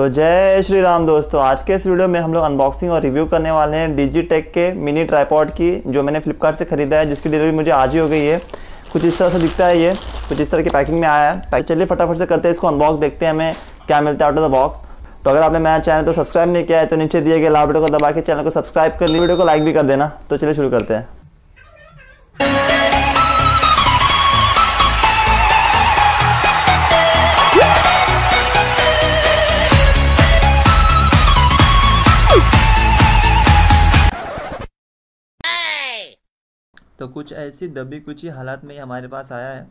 तो जय श्री राम दोस्तों आज के इस वीडियो में हम लोग अनबॉक्सिंग और रिव्यू करने वाले हैं टेक के मिनी ट्राईपॉड की जो मैंने फ्लिपकार्ट से ख़रीदा है जिसकी डिलीवरी मुझे आज ही हो गई है कुछ इस तरह से दिखता है ये कुछ इस तरह की पैकिंग में आया है तो चलिए फटाफट से करते हैं इसको अनबॉक्स देखते हैं हमें क्या मिलता है आउट ऑफ द बॉक्स तो अगर आपने मेरा चैनल तो सब्सक्राइब नहीं किया है तो नीचे दिए गए लाल बटन को दबा के चैनल को सब्सक्राइब कर ली वीडियो को लाइक भी कर देना तो चलिए शुरू करते हैं तो कुछ ऐसी दबी कुछ ही हालात में हमारे पास आया है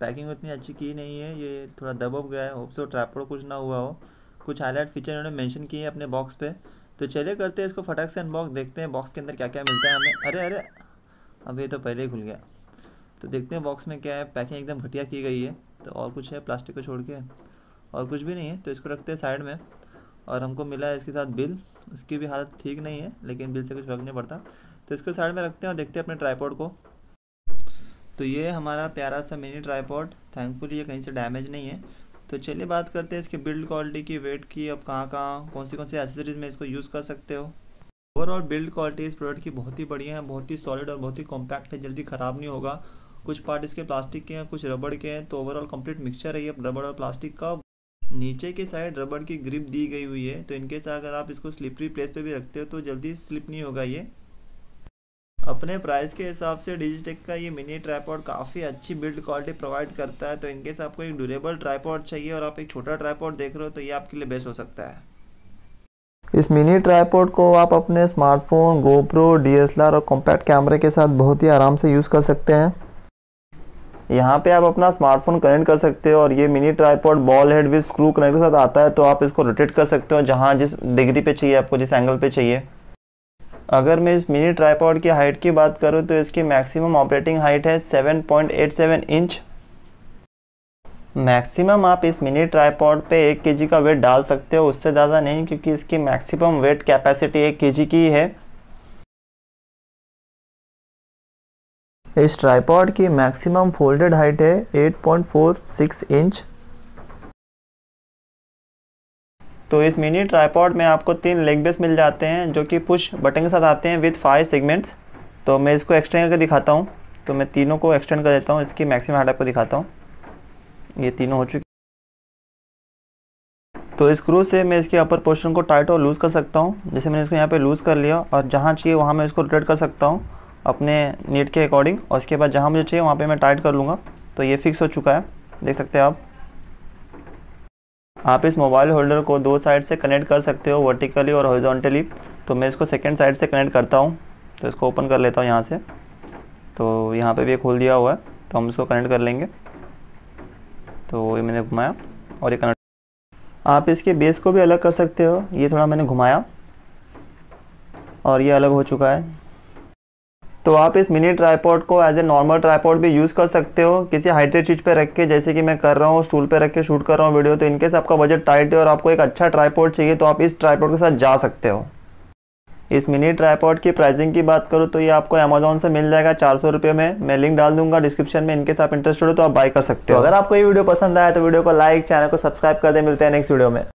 पैकिंग उतनी अच्छी की नहीं है ये थोड़ा दब उब गया है होप सो ट्रैपोड कुछ ना हुआ हो कुछ हाईलाइट फीचर इन्होंने मैंशन किए हैं अपने बॉक्स पर तो चले करते हैं इसको फटक से अनबॉक्स देखते हैं बॉक्स के अंदर क्या क्या मिलता है हमें अरे अरे अब ये तो पहले ही खुल गया तो देखते हैं बॉक्स में क्या है पैकिंग एकदम घटिया की गई है तो और कुछ है प्लास्टिक को छोड़ के और कुछ भी नहीं है तो इसको रखते हैं साइड में और हमको मिला है इसके साथ बिल उसकी भी हालत ठीक नहीं है लेकिन बिल से कुछ फर्क नहीं पड़ता तो इसको साइड में रखते हैं और देखते हैं अपने ट्राईपोर्ट को तो ये हमारा प्यारा सा मिनी ट्राईपोर्ड थैंकफुली ये कहीं से डैमेज नहीं है तो चलिए बात करते हैं इसकी बिल्ड क्वालिटी की वेट की अब कहाँ कहाँ कौन सी कौन सी एसेसरीज में इसको यूज़ कर सकते हो ओवरऑल बिल्ड क्वालिटी इस प्रोडक्ट की बहुत ही बढ़िया है बहुत ही सॉलिड और बहुत ही कॉम्पैक्ट है जल्दी ख़राब नहीं होगा कुछ पार्ट इसके प्लास्टिक के हैं कुछ रबड़ के हैं तो ओवरऑल कंप्लीट मिक्सचर है ये रबड़ और प्लास्टिक का नीचे के साइड रबड़ की ग्रिप दी गई हुई है तो इनकेस अगर आप इसको स्लिपरी प्लेस पे भी रखते हो तो जल्दी स्लिप नहीं होगा ये अपने प्राइस के हिसाब से डिजिटेक का ये मिनी ट्राईपॉड काफ़ी अच्छी बिल्ड क्वालिटी प्रोवाइड करता है तो इनकेस आपको एक ड्यूरेबल ट्राईपॉड चाहिए और आप एक छोटा ट्राईपॉड देख रहे हो तो ये आपके लिए बेस्ट हो सकता है इस मिनी ट्राईपॉड को आप अपने स्मार्टफोन गोप्रो आर और कॉम्पैक्ट कैमरे के साथ बहुत ही आराम से यूज़ कर सकते हैं यहाँ पे आप अपना स्मार्टफोन कनेक्ट कर सकते हो और ये mini tripod ball head with screw connect के साथ आता है तो आप इसको रोटेट कर सकते हो जहाँ जिस डिग्री पे चाहिए आपको जिस एंगल पे चाहिए अगर मैं इस मिनी ट्राईपॉड की हाइट की बात करूँ तो इसकी मैक्सिमम ऑपरेटिंग हाइट है 7.87 इंच मैक्सिमम आप इस मिनी ट्राईपॉड पे एक के का वेट डाल सकते हो उससे ज़्यादा नहीं क्योंकि इसकी मैक्सिमम वेट कैपेसिटी एक के की है इस ट्राईपॉड की मैक्सिमम फोल्डेड हाइट है 8.46 इंच तो इस मिनी ट्राईपॉड में आपको तीन लेग बेस मिल जाते हैं जो कि पुश बटन के साथ आते हैं विथ फाइव सेगमेंट्स तो मैं इसको एक्सटेंड करके दिखाता हूँ तो मैं तीनों को एक्सटेंड कर देता हूँ इसकी मैक्सिमम हाइट आपको दिखाता हूँ ये तीनों हो चुकी तो स्क्रू से मैं इसके अपर पोर्शन को टाइट और लूज़ कर सकता हूँ जैसे मैंने इसको यहाँ पे लूज़ कर लिया और जहाँ चाहिए वहाँ मैं इसको रोटेट कर सकता हूँ अपने नेट के अकॉर्डिंग और इसके बाद जहाँ मुझे चाहिए वहाँ पे मैं टाइट कर लूँगा तो ये फिक्स हो चुका है देख सकते हैं आप आप इस मोबाइल होल्डर को दो साइड से कनेक्ट कर सकते हो वर्टिकली और हॉरिजॉन्टली तो मैं इसको सेकेंड साइड से कनेक्ट करता हूँ तो इसको ओपन कर लेता हूँ यहाँ से तो यहाँ पे भी खोल दिया हुआ है तो हम इसको कनेक्ट कर लेंगे तो ये मैंने घुमाया और ये कनेक्ट आप इसके बेस को भी अलग कर सकते हो ये थोड़ा मैंने घुमाया और ये अलग हो चुका है तो आप इस मिनी ट्राईपोर्ट को एज ए नॉर्मल ट्राईपोर्ट भी यूज़ कर सकते हो किसी हाइड्रेट चीज़ पे रख के जैसे कि मैं कर रहा हूँ स्टूल पे रख के शूट कर रहा हूँ वीडियो तो इनके से आपका बजट टाइट है और आपको एक अच्छा ट्राईपोर्ट चाहिए तो आप इस ट्राईपोर्ट के साथ जा सकते हो इस मिनी ट्राईपॉड की प्राइसिंग की बात करूँ तो ये आपको अमेजोन से मिल जाएगा चार सौ रुपये में मैं लिंक डाल दूंगा डिस्क्रिप्शन में इनके आप इंटरेस्टेड हो तो आप बाय कर सकते हो तो अगर आपको ये वीडियो पसंद आया तो वीडियो को लाइक चैनल को सब्सक्राइब कर दे मिलते हैं नेक्स्ट वीडियो में